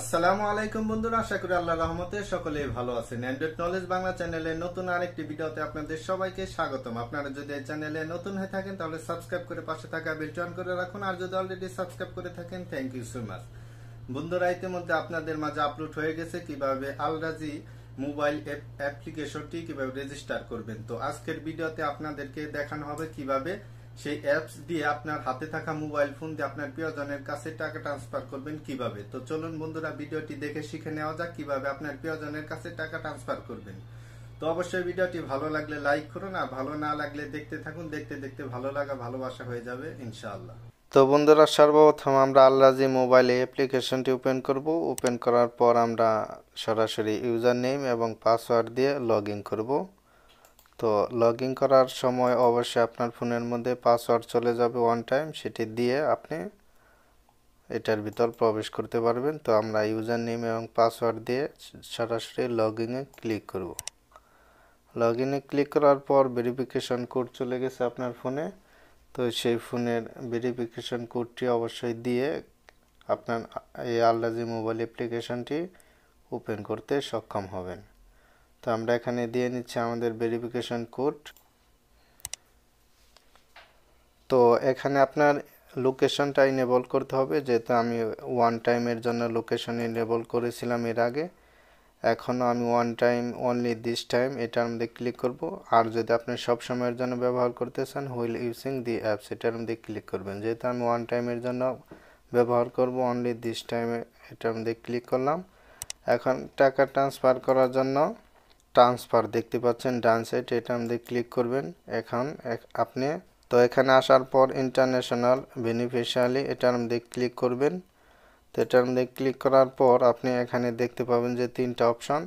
আসসালামু আলাইকুম বন্ধুরা আশা করি আল্লাহ রহমতে সকলেই ভালো আছেন অ্যান্ড্রয়েড নলেজ বাংলা চ্যানেলে নতুন আরেকটি ভিডিওতে আপনাদের সবাইকে স্বাগতম আপনারা যদি এই চ্যানেলে নতুন হয়ে থাকেন তাহলে সাবস্ক্রাইব করে পাশে থাকা বেলটি অন করে রাখুন আর যদি অলরেডি সাবস্ক্রাইব করে থাকেন থ্যাংক ইউ সো মাচ বন্ধুরা ইতিমধ্যে আপনাদের মাঝে আপলোড হয়ে গেছে কিভাবে আলরাজি মোবাইল অ্যাপ্লিকেশনটি কিভাবে রেজিস্টার করবেন তো আজকের ভিডিওতে আপনাদেরকে দেখানো হবে কিভাবে সেই অ্যাপস দিয়ে আপনার হাতে থাকা মোবাইল ফোন দিয়ে আপনার প্রিয়জনের কাছে টাকা ট্রান্সফার করবেন কিভাবে তো চলুন বন্ধুরা ভিডিওটি দেখে শিখে নেওয়া যাক কিভাবে আপনার প্রিয়জনের কাছে টাকা ট্রান্সফার করবেন তো অবশ্যই ভিডিওটি ভালো লাগলে লাইক করুন আর ভালো না লাগলে দেখতে থাকুন দেখতে দেখতে ভালো লাগা ভালোবাসা হয়ে যাবে ইনশাআল্লাহ তো বন্ধুরা সর্বপ্রথম আমরা আল্লাজি মোবাইল অ্যাপ্লিকেশনটি ওপেন করব ওপেন করার পর আমরা সরাসরি ইউজার নেম এবং পাসওয়ার্ড দিয়ে লগ ইন করবো তো লগ ইন করার সময় অবশ্যই আপনার ফোনের মধ্যে পাসওয়ার্ড চলে যাবে ওয়ান টাইম সেটি দিয়ে আপনি এটার ভিতর প্রবেশ করতে পারবেন তো আমরা ইউজার নেম এবং পাসওয়ার্ড দিয়ে সরাসরি লগ ইনে ক্লিক করব লগ ইনে ক্লিক করার পর ভেরিফিকেশন কোড চলে গেছে আপনার ফোনে তো সেই ফোনের ভেরিফিকেশন কোডটি অবশ্যই দিয়ে আপনার এই আলরাজি মোবাইল অ্যাপ্লিকেশনটি ওপেন করতে সক্ষম হবেন তো আমরা এখানে দিয়ে নিচ্ছি আমাদের ভেরিফিকেশন কোড তো এখানে আপনার লোকেশনটা ইনেবল করতে হবে যেহেতু আমি ওয়ান টাইমের জন্য লোকেশন ইনেবল করেছিলাম এর আগে এখনও আমি one time only this time এটার মধ্যে ক্লিক করব আর যদি আপনি সব সময়ের জন্য ব্যবহার করতে চান হুইল ইউসিং দি অ্যাপস এটার মধ্যে ক্লিক করবেন যেহেতু আমি ওয়ান টাইমের জন্য ব্যবহার করব অনলি দিস টাইমে এটার মধ্যে ক্লিক করলাম এখন টাকা ট্রান্সফার করার জন্য ট্রান্সফার দেখতে পাচ্ছেন ডান সাইড এটা আমাদের ক্লিক করবেন এখন আপনি তো এখানে আসার পর ইন্টারন্যাশনাল বেনিফিশিয়ালি এটার মধ্যে ক্লিক করবেন তো এটার মধ্যে ক্লিক করার পর আপনি এখানে দেখতে পাবেন যে তিনটা অপশন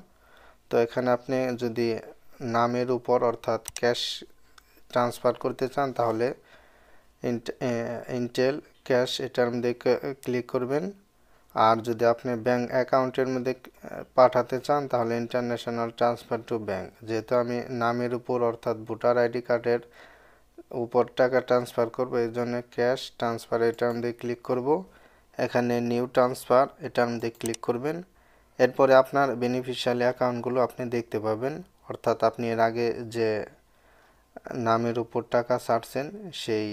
তো এখানে আপনি যদি নামের উপর অর্থাৎ ক্যাশ ট্রান্সফার করতে চান তাহলে ইন্টেল ক্যাশ এটার মধ্যে ক্লিক করবেন আর যদি আপনি ব্যাংক অ্যাকাউন্টের মধ্যে পাঠাতে চান তাহলে ইন্টারন্যাশনাল ট্রান্সফার টু ব্যাংক যেহেতু আমি নামের উপর অর্থাৎ ভোটার আইডি কার্ডের উপর টাকা ট্রান্সফার করবো এই জন্য ক্যাশ ট্রান্সফার এটার মধ্যে ক্লিক করব এখানে নিউ ট্রান্সফার এটার মধ্যে ক্লিক করবেন এরপরে আপনার বেনিফিশিয়ালি অ্যাকাউন্টগুলো আপনি দেখতে পাবেন অর্থাৎ আপনি এর আগে যে নামের উপর টাকা ছাড়ছেন সেই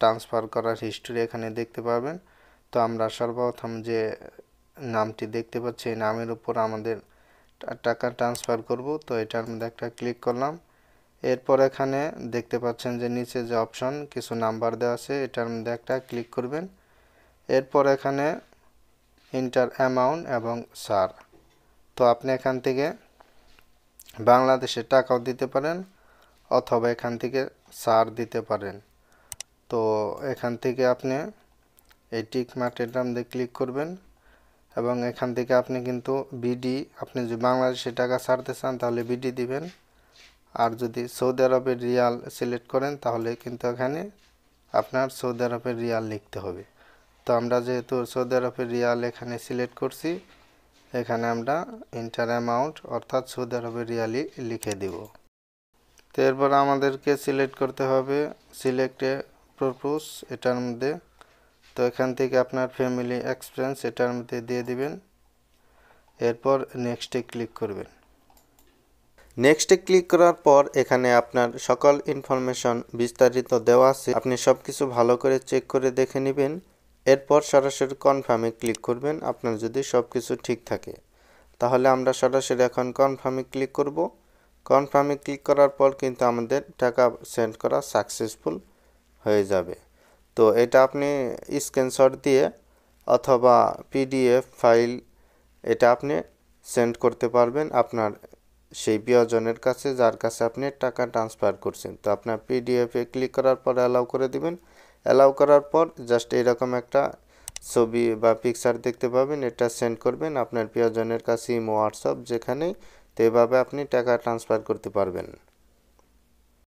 ট্রান্সফার করার হিস্ট্রি এখানে দেখতে পাবেন তো আমরা সর্বপ্রথম যে নামটি দেখতে পাচ্ছি এই নামের উপর আমাদের টাকা ট্রান্সফার করব তো এটার মধ্যে একটা ক্লিক করলাম এরপর এখানে দেখতে পাচ্ছেন যে নিচে যে অপশন কিছু নাম্বার দেওয়া আছে এটার মধ্যে একটা ক্লিক করবেন এরপর এখানে ইন্টার অ্যামাউন্ট এবং সার তো আপনি এখান থেকে বাংলাদেশে টাকাও দিতে পারেন অথবা এখান থেকে সার দিতে পারেন তো এখান থেকে আপনি এই টিক মার্কের নাম দিয়ে ক্লিক করবেন এবং এখান থেকে আপনি কিন্তু বিডি আপনি যদি বাংলাদেশে টাকা ছাড়তে চান তাহলে বিডি দিবেন আর যদি সৌদি আরবের রিয়াল সিলেক্ট করেন তাহলে কিন্তু এখানে আপনার সৌদি আরবের রিয়াল লিখতে হবে তো আমরা যেহেতু সৌদি আরবের রিয়াল এখানে সিলেক্ট করছি এখানে আমরা ইন্টার অ্যামাউন্ট অর্থাৎ সৌদি আরবের রিয়ালই লিখে দিব তো এরপর আমাদেরকে সিলেক্ট করতে হবে সিলেক্টে প্রপোজ এটার মধ্যে তো এখান থেকে আপনার ফ্যামিলি এক্সপিরিয়েন্স এটার মধ্যে দিয়ে দিবেন এরপর নেক্সটে ক্লিক করবেন নেক্সটে ক্লিক করার পর এখানে আপনার সকল ইনফরমেশন বিস্তারিত দেওয়া আছে আপনি সব কিছু ভালো করে চেক করে দেখে নেবেন এরপর সরাসরি কনফার্মে ক্লিক করবেন আপনার যদি সব কিছু ঠিক থাকে তাহলে আমরা সরাসরি এখন কনফার্মে ক্লিক করব কনফার্মে ক্লিক করার পর কিন্তু আমাদের টাকা সেন্ড করা সাকসেসফুল হয়ে যাবে তো এটা আপনি স্ক্রিনশট দিয়ে অথবা পিডিএফ ফাইল এটা আপনি সেন্ড করতে পারবেন আপনার সেই প্রিয়জনের কাছে যার কাছে আপনি টাকা ট্রান্সফার করছেন তো আপনার পিডিএফে ক্লিক করার পর অ্যালাউ করে দিবেন অ্যালাউ করার পর জাস্ট এরকম একটা ছবি বা পিকচার দেখতে পাবেন এটা সেন্ড করবেন আপনার প্রিয়জনের কাছে ইমো হোয়াটসঅ্যাপ যেখানেই তো এভাবে আপনি টাকা ট্রান্সফার করতে পারবেন